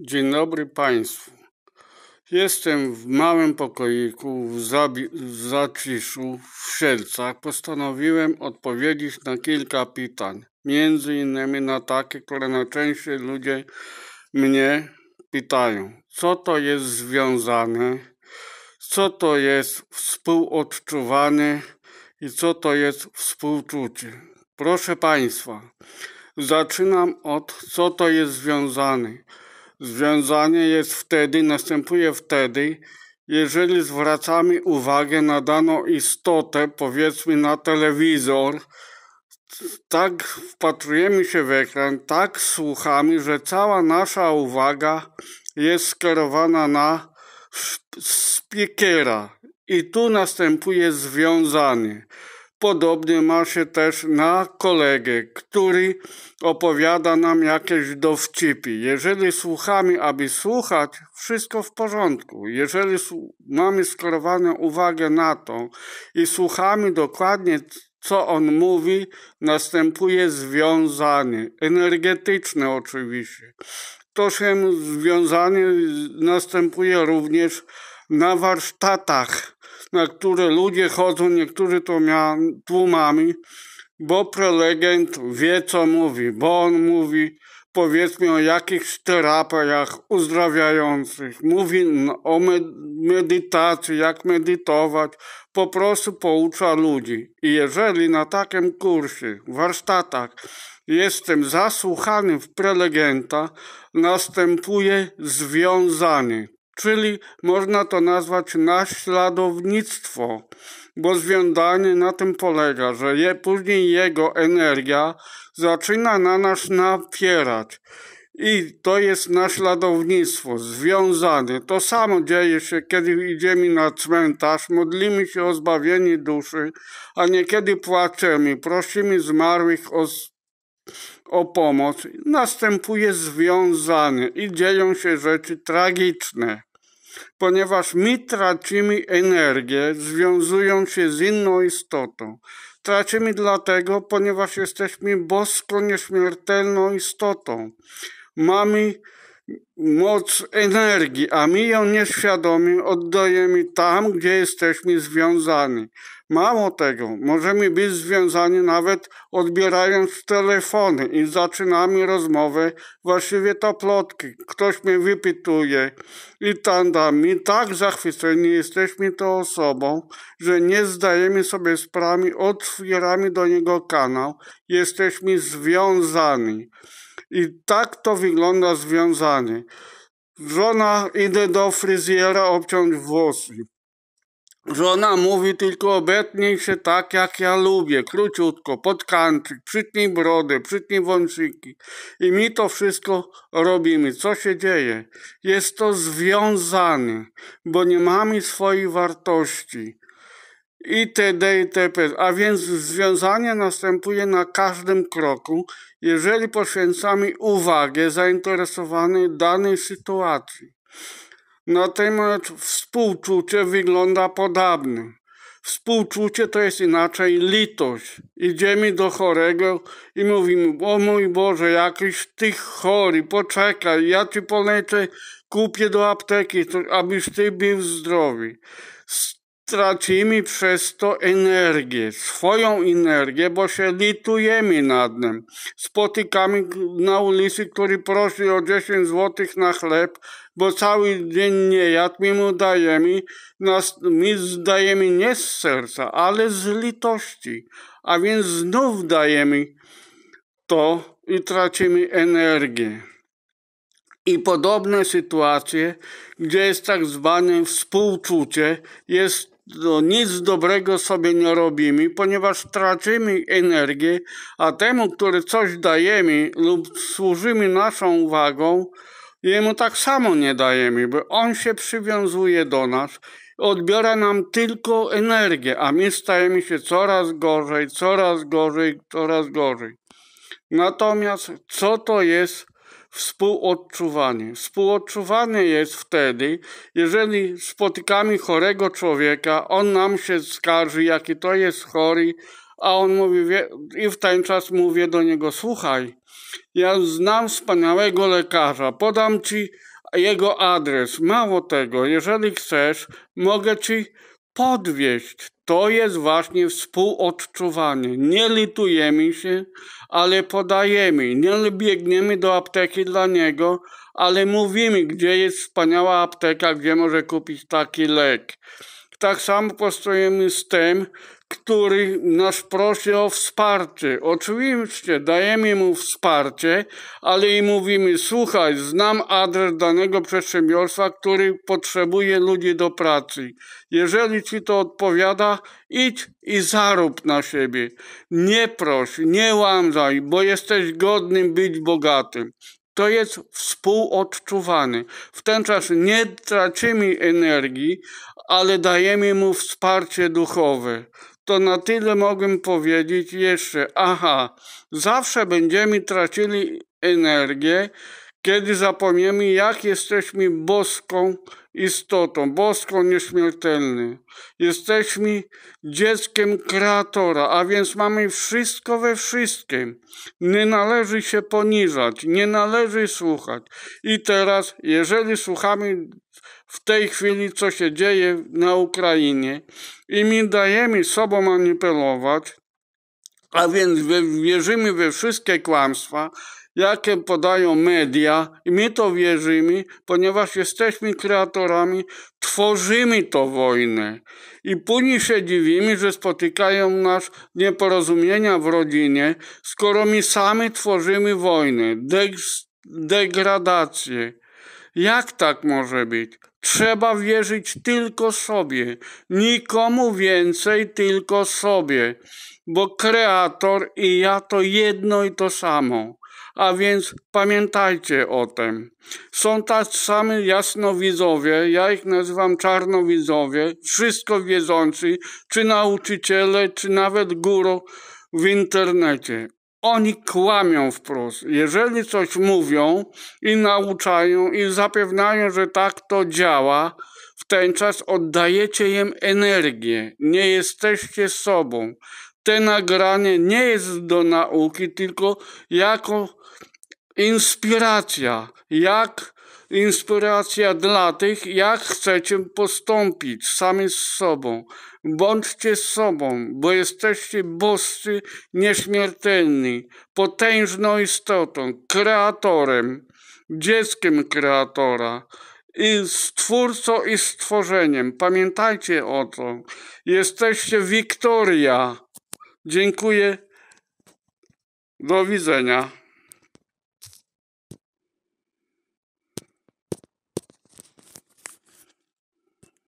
Dzień dobry Państwu. Jestem w małym pokoiku w, w zaciszu w Szelcach. Postanowiłem odpowiedzieć na kilka pytań. Między innymi na takie, które najczęściej ludzie mnie pytają. Co to jest związane? Co to jest współodczuwanie? I co to jest współczucie? Proszę Państwa, zaczynam od co to jest związane. Związanie jest wtedy, następuje wtedy, jeżeli zwracamy uwagę na daną istotę, powiedzmy na telewizor, tak wpatrujemy się w ekran, tak słuchamy, że cała nasza uwaga jest skierowana na speakera. I tu następuje związanie. Podobnie ma się też na kolegę, który opowiada nam jakieś dowcipy. Jeżeli słuchamy, aby słuchać, wszystko w porządku. Jeżeli mamy skierowaną uwagę na to i słuchamy dokładnie, co on mówi, następuje związanie, energetyczne oczywiście. To się związanie następuje również na warsztatach na które ludzie chodzą, niektórzy to tłumami, bo prelegent wie, co mówi, bo on mówi powiedzmy o jakichś terapiach uzdrawiających, mówi o medytacji, jak medytować, po prostu poucza ludzi. I jeżeli na takim kursie, warsztatach jestem zasłuchany w prelegenta, następuje związanie czyli można to nazwać naśladownictwo, bo związanie na tym polega, że je, później jego energia zaczyna na nas napierać. I to jest naśladownictwo, związane. To samo dzieje się, kiedy idziemy na cmentarz, modlimy się o zbawienie duszy, a niekiedy płaczemy, prosimy zmarłych o o pomoc, następuje związany i dzieją się rzeczy tragiczne ponieważ my tracimy energię, związując się z inną istotą. Tracimy dlatego, ponieważ jesteśmy bosko nieśmiertelną istotą. Mamy moc energii, a my ją nieświadomie oddajemy tam, gdzie jesteśmy związani. Mało tego, możemy być związani nawet odbierając telefony i zaczynamy rozmowę, właściwie to plotki. Ktoś mnie wypytuje i tam, tam. tak zachwyceni jesteśmy tą osobą, że nie zdajemy sobie sprawy, otwieramy do niego kanał, jesteśmy związani. I tak to wygląda związanie. Żona idę do fryzjera obciąć włosy. Żona mówi tylko obetnij się tak, jak ja lubię, króciutko, pod kanczyk, przytnij brodę, przytnij wąsiki. I mi to wszystko robimy. Co się dzieje? Jest to związane, bo nie mamy swojej wartości itd., itp. A więc związanie następuje na każdym kroku, jeżeli poświęcamy uwagę zainteresowanej danej sytuacji. Natomiast współczucie wygląda podobnie. Współczucie to jest inaczej litość. Idziemy do chorego i mówimy, o mój Boże, jakiś ty chory, poczekaj, ja ci polecę, kupię do apteki, abyś ty był zdrowy tracimy przez to energię, swoją energię, bo się litujemy nad nim. Spotykamy na ulicy, który prosi o 10 zł na chleb, bo cały dzień nie jadł, my mu dajemy, nas, my zdajemy nie z serca, ale z litości. A więc znów dajemy to i tracimy energię. I podobne sytuacje, gdzie jest tak zwane współczucie, jest no, nic dobrego sobie nie robimy, ponieważ tracimy energię, a temu, który coś dajemy lub służymy naszą uwagą, jemu tak samo nie dajemy, bo on się przywiązuje do nas, odbiera nam tylko energię, a my stajemy się coraz gorzej, coraz gorzej, coraz gorzej. Natomiast co to jest współodczuwanie. Współodczuwanie jest wtedy, jeżeli spotykamy chorego człowieka, on nam się skarży, jaki to jest chory, a on mówi, i w ten czas mówię do niego, słuchaj, ja znam wspaniałego lekarza, podam ci jego adres. Mało tego, jeżeli chcesz, mogę ci podwieźć to jest właśnie współodczuwanie. Nie litujemy się, ale podajemy. Nie biegniemy do apteki dla niego, ale mówimy, gdzie jest wspaniała apteka, gdzie może kupić taki lek. Tak samo postępujemy z tym, który nas prosi o wsparcie. Oczywiście dajemy mu wsparcie, ale i mówimy: Słuchaj, znam adres danego przedsiębiorstwa, który potrzebuje ludzi do pracy. Jeżeli ci to odpowiada, idź i zarób na siebie. Nie proś, nie łamzaj, bo jesteś godnym być bogatym to jest współodczuwany. W ten czas nie tracimy energii, ale dajemy mu wsparcie duchowe. To na tyle mogłem powiedzieć jeszcze. Aha, zawsze będziemy tracili energię, kiedy zapomniemy, jak jesteśmy boską istotą boską nieśmiertelny. Jesteśmy dzieckiem Kreatora, a więc mamy wszystko we wszystkim. Nie należy się poniżać, nie należy słuchać. I teraz, jeżeli słuchamy w tej chwili, co się dzieje na Ukrainie i mi dajemy sobą manipulować, a więc wierzymy we wszystkie kłamstwa, jakie podają media, i my to wierzymy, ponieważ jesteśmy kreatorami, tworzymy to wojnę. I później się dziwimy, że spotykają nas nieporozumienia w rodzinie, skoro my sami tworzymy wojnę, degradację. Jak tak może być? Trzeba wierzyć tylko sobie, nikomu więcej, tylko sobie, bo kreator i ja to jedno i to samo a więc pamiętajcie o tym. Są tacy sami jasnowidzowie, ja ich nazywam czarnowidzowie, wszystko wiedzący, czy nauczyciele, czy nawet guru w internecie. Oni kłamią wprost. Jeżeli coś mówią i nauczają i zapewniają, że tak to działa, w ten czas oddajecie im energię. Nie jesteście sobą te nagranie nie jest do nauki, tylko jako inspiracja, jak inspiracja dla tych, jak chcecie postąpić sami z sobą. Bądźcie sobą, bo jesteście boscy nieśmiertelni, potężną istotą, kreatorem, dzieckiem kreatora i stwórcą i stworzeniem. Pamiętajcie o to. Jesteście Wiktoria Dziękuję. Do widzenia.